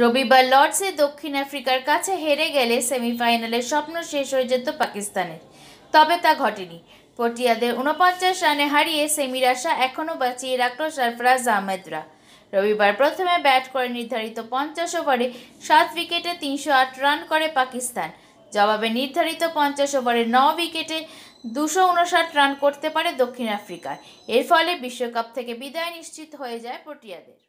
রবিবার লর্ডসে দক্ষিণ আফ্রিকার কাছে হেরে গেলে সেমিফাইনালে স্বপ্ন শেষ হয়ে যেত পাকিস্তানের তবে তা ঘটেনি পটিয়াদের উনপঞ্চাশ রানে হারিয়ে সেমির আশা এখনও বাঁচিয়ে রাখল সরফরাজ আহমেদরা রবিবার প্রথমে ব্যাট করে নির্ধারিত পঞ্চাশ ওভারে সাত উইকেটে তিনশো আট রান করে পাকিস্তান জবাবে নির্ধারিত পঞ্চাশ ওভারে ন উইকেটে দুশো উনষাট রান করতে পারে দক্ষিণ আফ্রিকা এর ফলে বিশ্বকাপ থেকে বিদায় নিশ্চিত হয়ে যায় পটিয়াদের